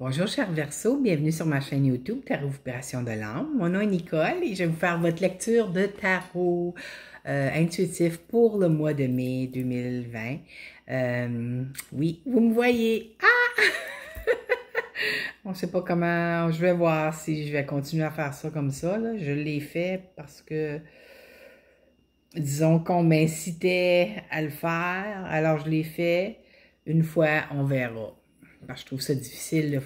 Bonjour chers Verseau, bienvenue sur ma chaîne YouTube Tarot Vibration de l'âme. Mon nom est Nicole et je vais vous faire votre lecture de tarot euh, intuitif pour le mois de mai 2020. Euh, oui, vous me voyez. Ah! On ne sait pas comment, je vais voir si je vais continuer à faire ça comme ça. Je l'ai fait parce que, disons qu'on m'incitait à le faire, alors je l'ai fait. Une fois, on verra. Ben, je trouve ça difficile, ne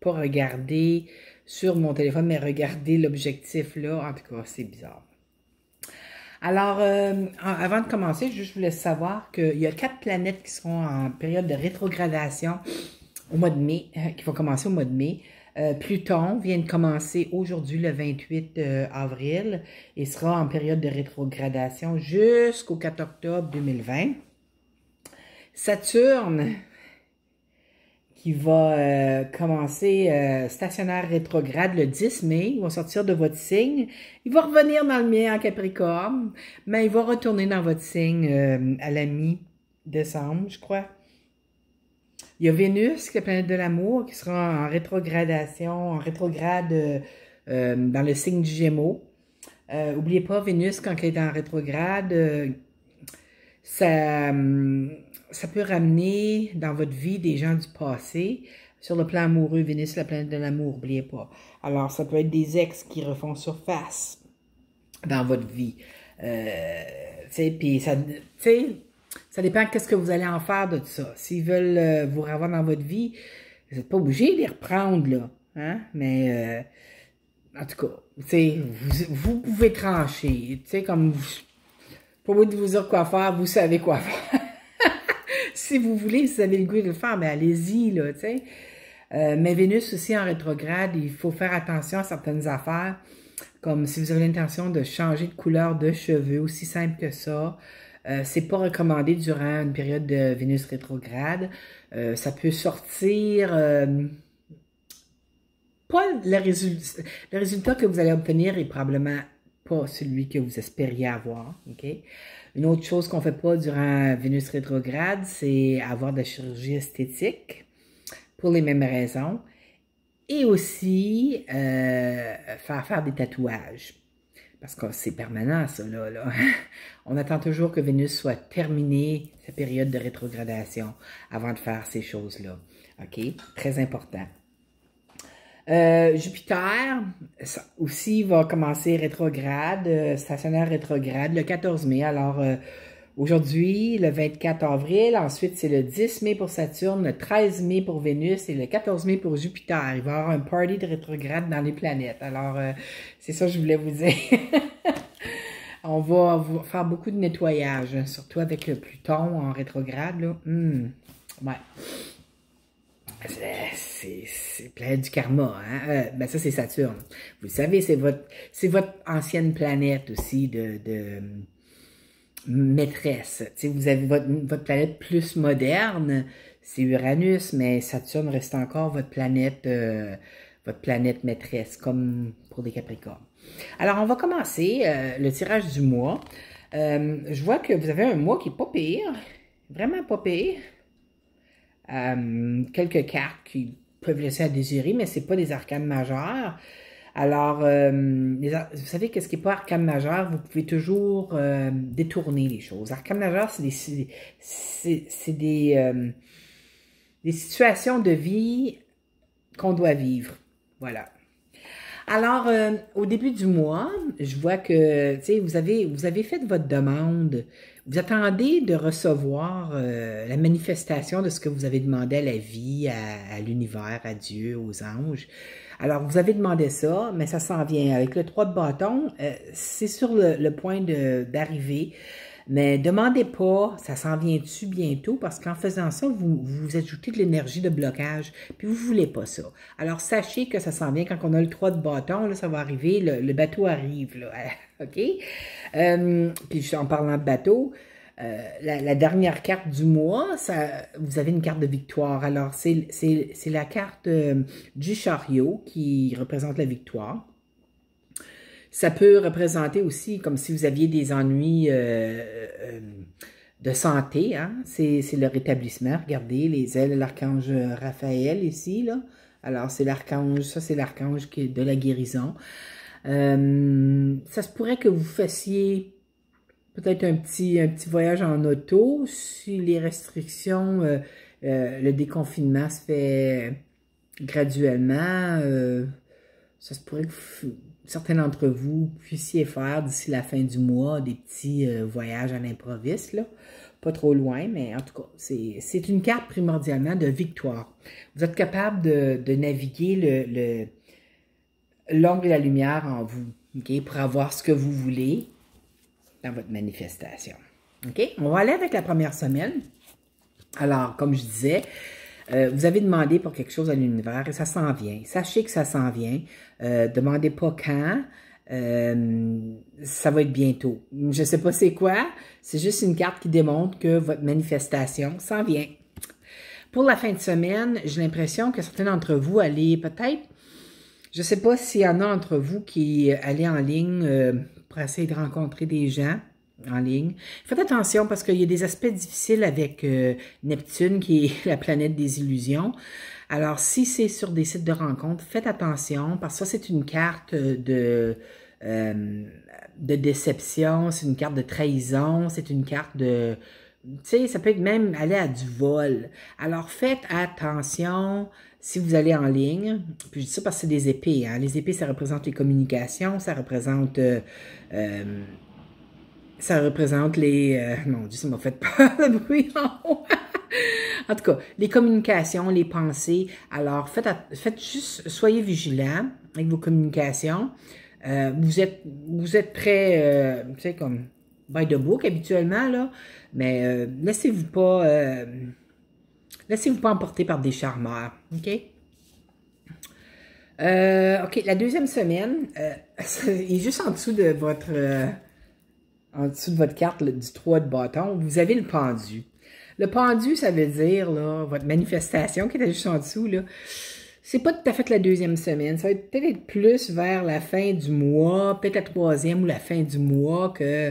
pas regarder sur mon téléphone, mais regarder l'objectif là. En tout cas, c'est bizarre. Alors, euh, avant de commencer, je voulais savoir qu'il y a quatre planètes qui seront en période de rétrogradation au mois de mai, euh, qui vont commencer au mois de mai. Euh, Pluton vient de commencer aujourd'hui le 28 avril et sera en période de rétrogradation jusqu'au 4 octobre 2020. Saturne qui va euh, commencer euh, stationnaire rétrograde le 10 mai. Il va sortir de votre signe. Il va revenir dans le mien en Capricorne, mais il va retourner dans votre signe euh, à la mi-décembre, je crois. Il y a Vénus, qui la planète de l'amour, qui sera en rétrogradation, en rétrograde dans le signe du Gémeaux. Oubliez pas, Vénus, quand elle est en rétrograde, ça hum, ça peut ramener dans votre vie des gens du passé. Sur le plan amoureux, Vénus, la planète de l'amour, n'oubliez pas. Alors, ça peut être des ex qui refont surface dans votre vie. Euh, puis ça, ça dépend qu'est-ce que vous allez en faire de tout ça. S'ils veulent euh, vous revoir dans votre vie, vous n'êtes pas obligé de les reprendre, là. Hein? Mais, euh, en tout cas, vous, vous pouvez trancher. Tu sais, comme, pour vous dire quoi faire, vous savez quoi faire si vous voulez, si vous avez le goût de le faire, mais ben, allez-y, là, tu sais. Euh, mais Vénus aussi en rétrograde, il faut faire attention à certaines affaires, comme si vous avez l'intention de changer de couleur de cheveux, aussi simple que ça. Euh, c'est pas recommandé durant une période de Vénus rétrograde. Euh, ça peut sortir pas le résultat. Le résultat que vous allez obtenir est probablement pas celui que vous espériez avoir. ok une autre chose qu'on fait pas durant Vénus rétrograde, c'est avoir de la chirurgie esthétique pour les mêmes raisons. Et aussi euh, faire faire des tatouages. Parce que c'est permanent, ça, là, là. On attend toujours que Vénus soit terminée, sa période de rétrogradation, avant de faire ces choses-là. OK? Très important. Euh, Jupiter aussi va commencer rétrograde, euh, stationnaire rétrograde le 14 mai. Alors euh, aujourd'hui, le 24 avril, ensuite c'est le 10 mai pour Saturne, le 13 mai pour Vénus et le 14 mai pour Jupiter. Il va y avoir un party de rétrograde dans les planètes. Alors c'est ça que je voulais vous dire. On va faire beaucoup de nettoyage, surtout avec le Pluton en rétrograde. Là. Hmm. Ouais c'est planète du karma. Hein? Euh, ben, ça, c'est Saturne. Vous savez, c'est votre, votre ancienne planète aussi de, hum, maîtresse. vous avez votre, planète plus moderne, c'est Uranus, mais Saturne reste encore votre planète, euh, votre planète maîtresse, comme pour des Capricornes. Alors, on va commencer euh, le tirage du mois. je vois que vous avez un mois qui est pas pire, vraiment pas pire. quelques cartes qui peuvent laisser à désirer, mais ce n'est pas des arcanes majeurs Alors, euh, vous savez quest ce qui n'est pas arcane majeur, vous pouvez toujours euh, détourner les choses. Arcane majeur, c'est des, c'est, des, euh, des situations de vie qu'on doit vivre. Voilà. Alors, au début du mois, je vois que, tu sais, vous avez, vous avez fait votre demande. Vous attendez de recevoir euh, la manifestation de ce que vous avez demandé à la vie, à, l'univers, à Dieu, aux anges. Alors, vous avez demandé ça, mais ça s'en vient. Avec le trois de bâton, euh, c'est sur le, le point d'arriver mais demandez pas, ça s'en vient-tu bientôt? Parce qu'en faisant ça, vous, vous ajoutez de l'énergie de blocage, puis vous voulez pas ça. Alors, sachez que ça s'en vient quand on a le 3 de bâton, là, ça va arriver, le, bateau arrive, là. OK? Euh, puis, en parlant de bateau, euh, la, dernière carte du mois, ça, vous avez une carte de victoire. Alors, c'est la carte euh, du chariot qui représente la victoire. Ça peut représenter aussi comme si vous aviez des ennuis euh, euh, de santé. Hein? C'est le rétablissement. Regardez les ailes de l'archange Raphaël ici. Là. Alors, c'est l'archange, ça c'est l'archange de la guérison. Euh, ça se pourrait que vous fassiez peut-être un petit, un petit voyage en auto si les restrictions, le déconfinement se fait graduellement. ça se pourrait que vous certains d'entre vous puissiez faire d'ici la fin du mois des petits euh, voyages à l'improviste, là. Pas trop loin, mais en tout cas, c'est une carte primordialement de victoire. Vous êtes capable de, de naviguer l'ongle le, de la lumière en vous, pour avoir ce que vous voulez dans votre manifestation. OK? On va aller avec la première semaine. Alors, comme je disais, euh, vous avez demandé pour quelque chose à l'univers et ça s'en vient. Sachez que ça s'en vient. Euh, demandez pas quand. Euh, ça va être bientôt. Je ne sais pas c'est quoi. C'est juste une carte qui démontre que votre manifestation s'en vient. Pour la fin de semaine, j'ai l'impression que certains d'entre vous allez peut-être, je ne sais pas s'il y en a entre vous qui allez en ligne euh, pour essayer de rencontrer des gens en ligne. Faites attention parce qu'il y a des aspects difficiles avec euh, Neptune, qui est la planète des illusions. Alors, si c'est sur des sites de rencontres, faites attention parce que ça, c'est une carte euh, de, euh, de déception, c'est une carte de trahison, c'est une carte de... Tu sais, ça peut être même aller à du vol. Alors, faites attention si vous allez en ligne. Puis, je dis ça parce que c'est des épées. Hein. Les épées, ça représente les communications, ça représente ça représente les... Euh, mon Dieu, ça m'a fait peur, le bruit en tout cas, les communications, les pensées. Alors, faites, faites juste, soyez vigilants avec vos communications. Euh, vous êtes vous êtes très, tu euh, sais, comme by the book habituellement, là. Mais laissez-vous pas... laissez-vous pas emporter par des charmeurs, OK? OK, la deuxième semaine, est juste en dessous de votre en dessous de votre carte du 3 de bâton, vous avez le pendu. Le pendu, ça veut dire là, votre manifestation qui est juste en dessous. Là, c'est pas tout à fait la deuxième semaine. Ça va peut-être plus vers la fin du mois, peut-être la troisième ou la fin du mois, que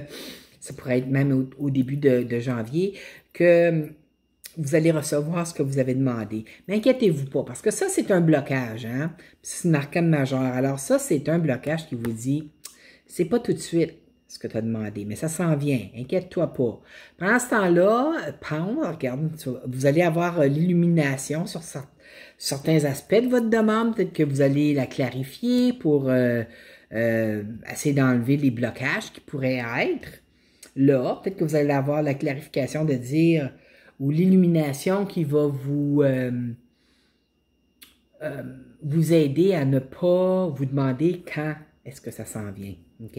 ça pourrait être même au, début de, janvier, que vous allez recevoir ce que vous avez demandé. Mais inquiétez-vous pas, parce que ça, c'est un blocage. Hein? C'est une arcane majeure. Alors ça, c'est un blocage qui vous dit, c'est pas tout de suite ce que tu as demandé, mais ça s'en vient, inquiète-toi pas. Pendant ce temps-là, pense, regarde, vous allez avoir euh, l'illumination sur certains aspects de votre demande, peut-être que vous allez la clarifier pour euh, euh, essayer d'enlever les blocages qui pourraient être. Là, peut-être que vous allez avoir la clarification de dire, ou l'illumination qui va vous... vous aider à ne pas vous demander quand est-ce que ça s'en vient. OK?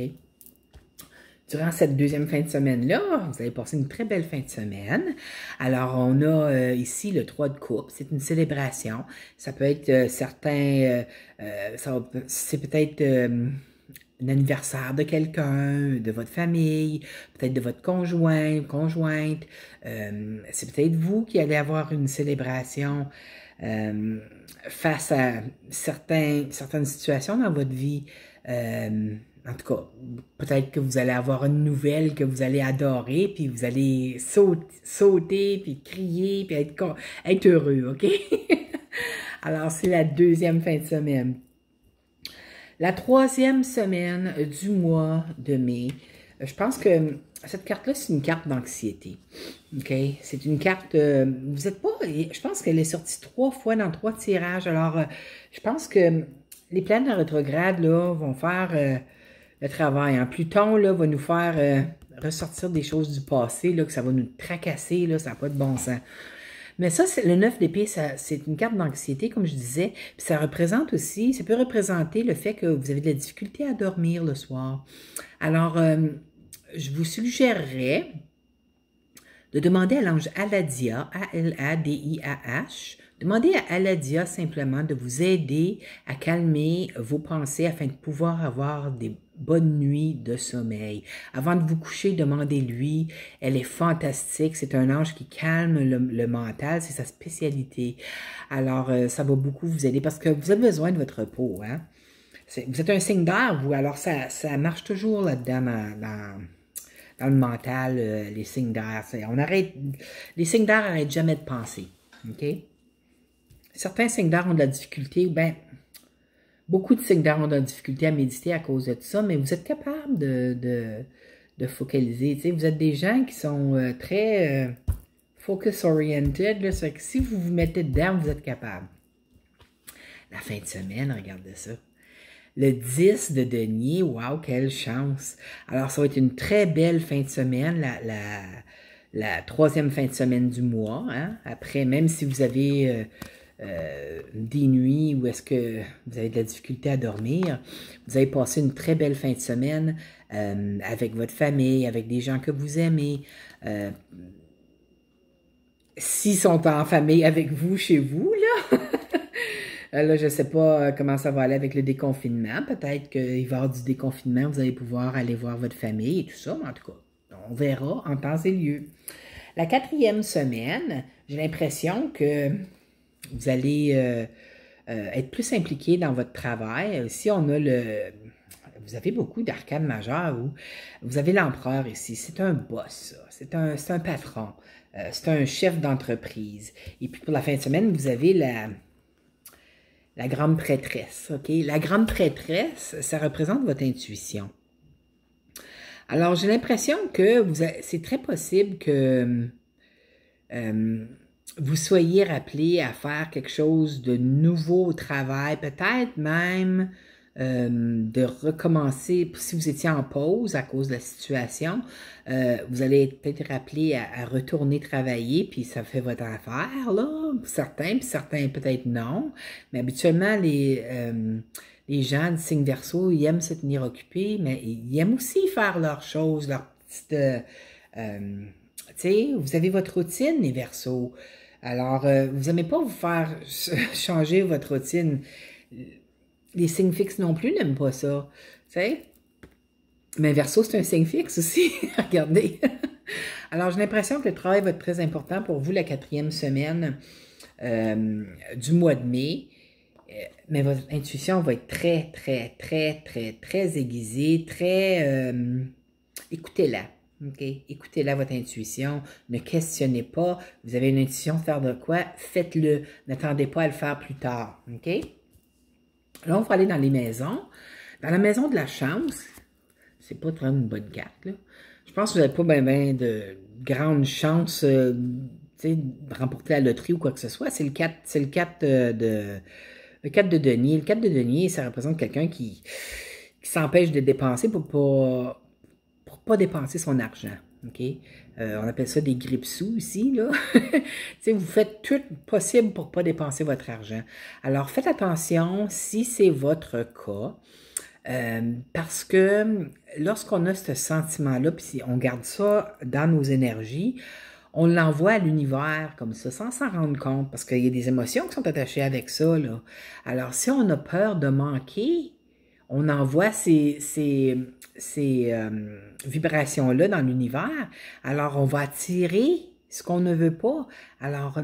durant cette deuxième fin de semaine-là, vous allez passer une très belle fin de semaine. Alors, on a euh, ici le 3 de coupe. C'est une célébration. Ça peut être euh, certains... Euh, euh, c'est peut-être anniversaire de quelqu'un, de votre famille, peut-être de votre conjoint, conjointe. c'est peut-être vous qui allez avoir une célébration face à certains, certaines situations dans votre vie en tout cas, peut-être que vous allez avoir une nouvelle que vous allez adorer, puis vous allez sauter, sauter puis crier, puis être, être heureux, OK? Alors, c'est la deuxième fin de semaine. La troisième semaine du mois de mai, euh, je pense que cette carte-là, c'est une carte d'anxiété. OK? C'est une carte. Euh, vous n'êtes pas. Je pense qu'elle est sortie trois fois dans trois tirages. Alors, euh, je pense que les planètes rétrogrades, là, vont faire le travail. En hein. Pluton, là, va nous faire euh, ressortir des choses du passé, là, que ça va nous tracasser, là, ça n'a pas de bon sens. Mais ça, c'est le 9 d'épée, c'est une carte d'anxiété, comme je disais. Puis ça représente aussi, ça peut représenter le fait que vous avez de la difficulté à dormir le soir. Alors, euh, je vous suggérerais de demander à l'ange Aladia, A-L-A-D-I-A-H, demander à Aladia simplement de vous aider à calmer vos pensées afin de pouvoir avoir des bonne nuit de sommeil. Avant de vous coucher, demandez-lui. Elle est fantastique. C'est un ange qui calme le, mental. C'est sa spécialité. Alors, euh, ça va beaucoup vous aider parce que vous avez besoin de votre repos. Hein. Vous êtes un signe d'air, vous. Alors, ça, marche toujours là-dedans dans, le mental, euh, les signes d'air. On arrête, les signes d'air n'arrêtent jamais de penser. OK? Certains signes d'air ont de la difficulté. Ben, Beaucoup de signes ont difficulté à méditer à cause de ça, mais vous êtes capable de, de, focaliser. vous êtes des gens qui sont euh, très euh, focus-oriented. Si vous vous mettez dedans, vous êtes capable. La fin de semaine, regardez ça. Le 10 de denier, wow, quelle chance. Alors, ça va être une très belle fin de semaine. La, la, troisième fin de semaine du mois. Hein. Après, même si vous avez euh, euh, des nuits où est-ce que vous avez de la difficulté à dormir. Vous avez passé une très belle fin de semaine euh, avec votre famille, avec des gens que vous aimez. Euh, s'ils sont en famille avec vous, chez vous, là. Là, je ne sais pas comment ça va aller avec le déconfinement. Peut-être qu'il va y avoir du déconfinement, vous allez pouvoir aller voir votre famille et tout ça, mais en tout cas, on verra en temps et lieu. La quatrième semaine, j'ai l'impression que vous allez euh, euh, être plus impliqué dans votre travail. Euh, si on a le... Vous avez beaucoup d'arcades majeures où vous avez l'empereur ici. C'est un boss, c'est un, un, patron, c'est un chef d'entreprise. Et puis pour la fin de semaine, vous avez la, la grande prêtresse. ok La grande prêtresse, ça représente votre intuition. Alors, j'ai l'impression que c'est très possible que vous soyez rappelé à faire quelque chose de nouveau au travail, peut-être même euh, de recommencer, si vous étiez en pause à cause de la situation, euh, vous allez être peut-être rappelé à, retourner travailler, puis ça fait votre affaire, là, certains, puis certains peut-être non, mais habituellement, les, euh, les gens de signe verso, ils aiment se tenir occupés, mais ils aiment aussi faire leurs choses, leurs petites... tu sais, vous avez votre routine, les versos. Alors, euh, vous n'aimez pas vous faire changer votre routine. Les signes fixes non plus n'aiment pas ça. Tu sais? Mais Verso, c'est un signe fixe aussi. Regardez. Alors, j'ai l'impression que le travail va être très important pour vous la quatrième semaine euh, du mois de mai. Euh, mais votre intuition va être très, très, très, très, très aiguisée, très... Écoutez-la. OK? Écoutez-la votre intuition. Ne questionnez pas. Vous avez une intuition de faire de quoi? Faites-le. N'attendez pas à le faire plus tard. OK? Là, on va aller dans les maisons. Dans la maison de la chance, c'est pas très une bonne carte, là. Je pense que vous n'avez pas ben, ben de grande chance euh, de remporter la loterie ou quoi que ce soit. C'est le 4, le 4 euh, de le 4 de denier. Le 4 de denier, ça représente quelqu'un qui, qui s'empêche de dépenser pour pas pas dépenser son argent. OK? Euh, on appelle ça des grippes sous ici. Là. vous faites tout possible pour ne pas dépenser votre argent. Alors faites attention si c'est votre cas. Euh, parce que lorsqu'on a ce sentiment-là, puis si on garde ça dans nos énergies, on l'envoie à l'univers comme ça, sans s'en rendre compte, parce qu'il y a des émotions qui sont attachées avec ça. Là. Alors, si on a peur de manquer on envoie ces, ces euh, vibrations-là dans l'univers, alors on va attirer ce qu'on ne veut pas. Alors,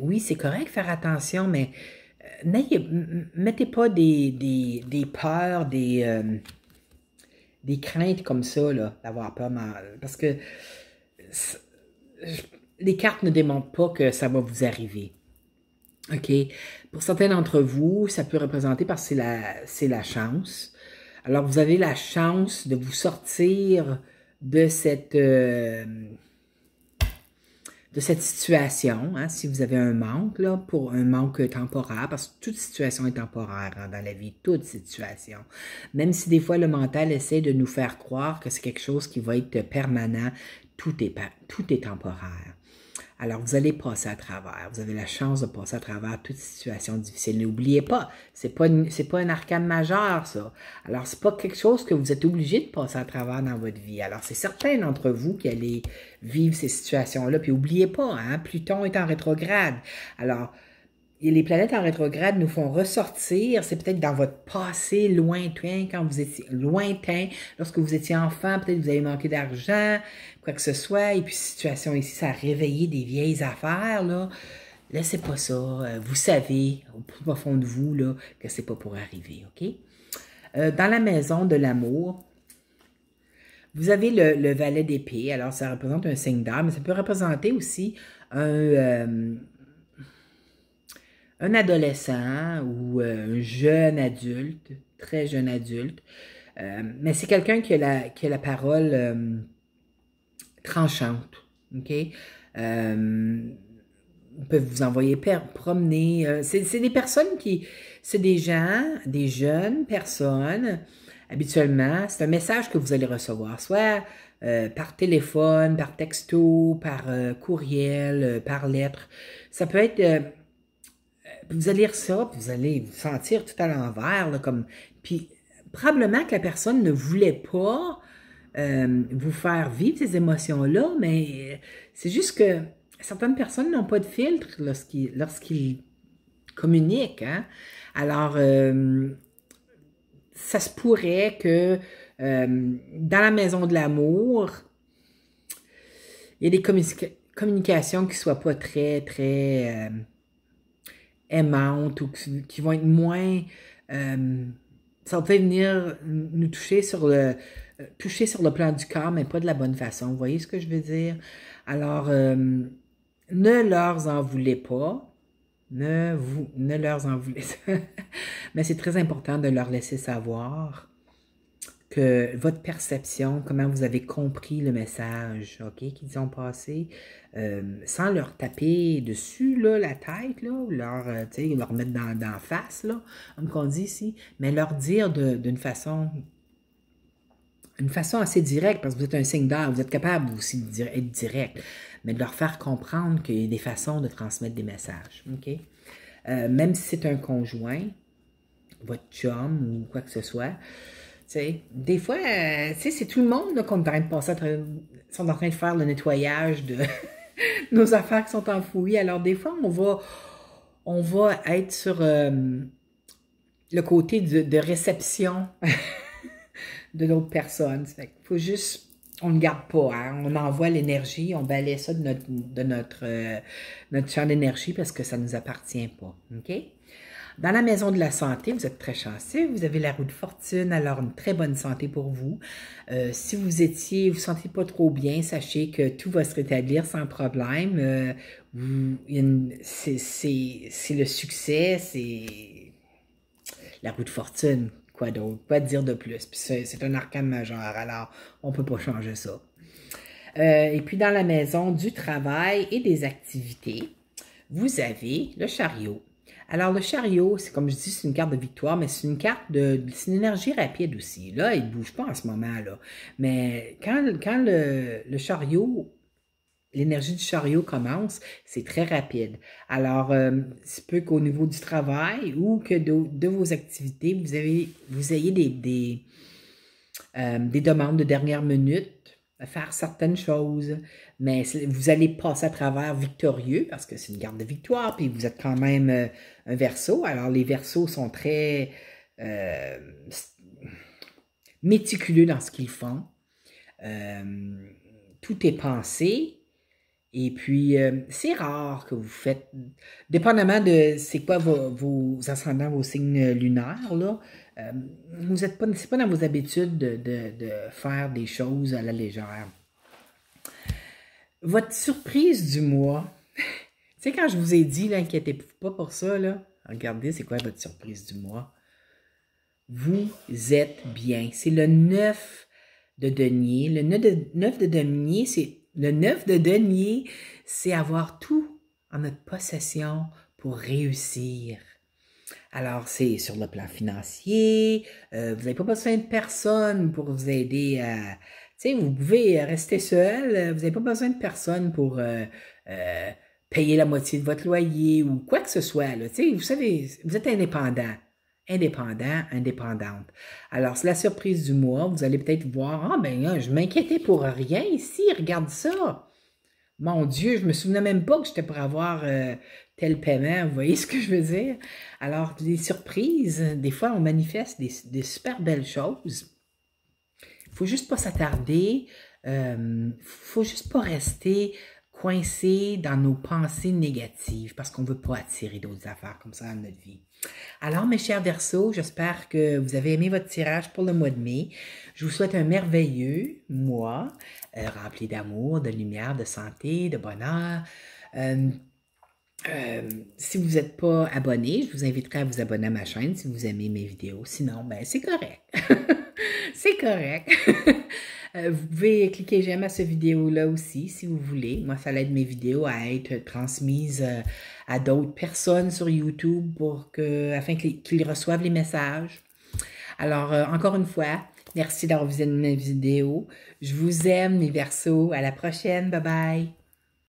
oui, c'est correct faire attention, mais euh, ne mettez pas des, des, des peurs, des, euh, des craintes comme ça, d'avoir pas mal. Parce que les cartes ne démontrent pas que ça va vous arriver. OK. Pour certains d'entre vous, ça peut représenter parce que c'est la, chance. Alors, vous avez la chance de vous sortir de cette, euh, de cette situation, hein, si vous avez un manque, pour un manque temporaire, parce que toute situation est temporaire hein, dans la vie, toute situation. Même si des fois le mental essaie de nous faire croire que c'est quelque chose qui va être permanent, tout est, tout est temporaire. Alors, vous allez passer à travers. Vous avez la chance de passer à travers toute situation difficile. N'oubliez pas, c'est pas c'est pas un arcane majeur, ça. Alors, c'est pas quelque chose que vous êtes obligé de passer à travers dans votre vie. Alors, c'est certains d'entre vous qui allez vivre ces situations-là. Puis, oubliez pas, hein, Pluton est en rétrograde. Alors, les planètes en rétrograde nous font ressortir, c'est peut-être dans votre passé lointain, quand vous étiez lointain, lorsque vous étiez enfant, peut-être vous avez manqué d'argent, quoi que ce soit, et puis situation ici, ça a réveillé des vieilles affaires, là. Laissez pas ça, euh, vous savez, au plus profond de vous, là, que c'est pas pour arriver, OK? Euh, dans la maison de l'amour, vous avez le, valet d'épée, alors ça représente un signe d'âme, mais ça peut représenter aussi un... Euh, un adolescent ou euh, un jeune adulte, très jeune adulte, euh, mais c'est quelqu'un qui, a la, qui a la parole euh, tranchante. OK? Euh, peut vous envoyer promener. c'est des personnes qui. C'est des gens, des jeunes personnes. Habituellement, c'est un message que vous allez recevoir, soit par téléphone, par texto, par courriel, par lettre. Ça peut être vous allez lire ça, vous allez vous sentir tout à l'envers, comme... Puis probablement que la personne ne voulait pas euh, vous faire vivre ces émotions-là, mais euh, c'est juste que certaines personnes n'ont pas de filtre lorsqu'ils lorsqu'ils communiquent. Hein. Alors, euh, ça se pourrait que dans la maison de l'amour, il y ait des communications qui ne soient pas très, très aimantes ou qui, vont être moins. Euh, ça peut venir nous toucher sur le toucher sur le plan du corps, mais pas de la bonne façon. Vous voyez ce que je veux dire? Alors, euh, ne leur en voulez pas. Ne, vous, ne leur en voulez. mais c'est très important de leur laisser savoir que votre perception, comment vous avez compris le message ok, qu'ils ont passé, euh, sans leur taper dessus la tête, ou leur, euh, leur mettre dans, dans face, là, comme on dit ici, mais leur dire d'une façon une façon assez directe, parce que vous êtes un signe d'art, vous êtes capable aussi d'être direct, mais de leur faire comprendre qu'il y a des façons de transmettre des messages. ok euh, même si c'est un conjoint, votre chum ou quoi que ce soit, des fois, euh, sais, c'est tout le monde qu'on est en train de sont en train de faire le nettoyage de nos affaires qui sont enfouies. Alors des fois, on va, on va être sur euh, le côté de, réception de l'autre personne. Fait faut juste, on ne garde pas, hein. on envoie l'énergie, on balaie ça de notre, notre, euh, notre champ d'énergie parce que ça ne nous appartient pas. OK? Dans la maison de la santé, vous êtes très chanceux, vous avez la roue de fortune, alors une très bonne santé pour vous. Euh, si vous étiez, vous ne sentez pas trop bien, sachez que tout va se rétablir sans problème. Euh, c'est le succès, c'est la roue de fortune. Quoi d'autre? Quoi dire de plus? c'est un arcane majeur, alors on ne peut pas changer ça. Euh, et puis dans la maison du travail et des activités, vous avez le chariot. Alors, le chariot, c'est comme je dis, c'est une carte de victoire, mais c'est une carte de. C'est une énergie rapide aussi. Là, il ne bouge pas en ce moment, là. Mais quand, quand le, chariot l'énergie du chariot commence, c'est très rapide. Alors, euh, c'est peu qu'au niveau du travail ou que de, vos activités, vous, avez, vous ayez des, des, euh, des demandes de dernière minute faire certaines choses, mais vous allez passer à travers victorieux parce que c'est une garde de victoire, puis vous êtes quand même euh, un verso. Alors les versos sont très euh, méticuleux dans ce qu'ils font. Euh, tout est pensé, et puis, euh, c'est rare que vous faites, dépendamment de c'est quoi vos, ascendants, vos signes euh, lunaires, là, euh, vous n'êtes pas, c'est pas dans vos habitudes de, faire des choses à la légère. Votre surprise du mois, tu sais, quand je vous ai dit, inquiétez-vous pas pour ça, là, regardez, c'est quoi votre surprise du mois? Vous êtes bien. C'est le 9 de denier. Le de, 9 de denier, c'est le neuf de denier, c'est avoir tout en notre possession pour réussir. Alors, c'est sur le plan financier, euh, vous n'avez pas besoin de personne pour vous aider à... Tu vous pouvez euh, rester seul, euh, vous n'avez pas besoin de personne pour payer la moitié de votre loyer ou quoi que ce soit. Vous savez, vous êtes indépendant indépendant, indépendante. Alors, c'est la surprise du mois. Vous allez peut-être voir, ah ben hein, je m'inquiétais pour rien ici, regarde ça. Mon Dieu, je me souvenais même pas que j'étais pour avoir euh, tel paiement, vous voyez ce que je veux dire? Alors, les surprises, des fois, on manifeste des, super belles choses. Il faut juste pas s'attarder, il euh, ne faut juste pas rester coincé dans nos pensées négatives parce qu'on ne veut pas attirer d'autres affaires comme ça dans notre vie. Alors, mes chers versos, j'espère que vous avez aimé votre tirage pour le mois de mai. Je vous souhaite un merveilleux mois euh, rempli d'amour, de lumière, de santé, de bonheur. Euh, euh, si vous n'êtes pas abonné, je vous inviterai à vous abonner à ma chaîne si vous aimez mes vidéos. Sinon, ben, c'est correct. c'est correct. Euh, vous pouvez cliquer j'aime à cette vidéo-là aussi si vous voulez. Moi, ça aide mes vidéos à être transmises euh, à d'autres personnes sur YouTube pour que, afin qu'ils reçoivent les messages. Alors, euh, encore une fois, merci d'avoir visionné mes vidéos. Je vous aime, mes versos. À la prochaine. Bye bye.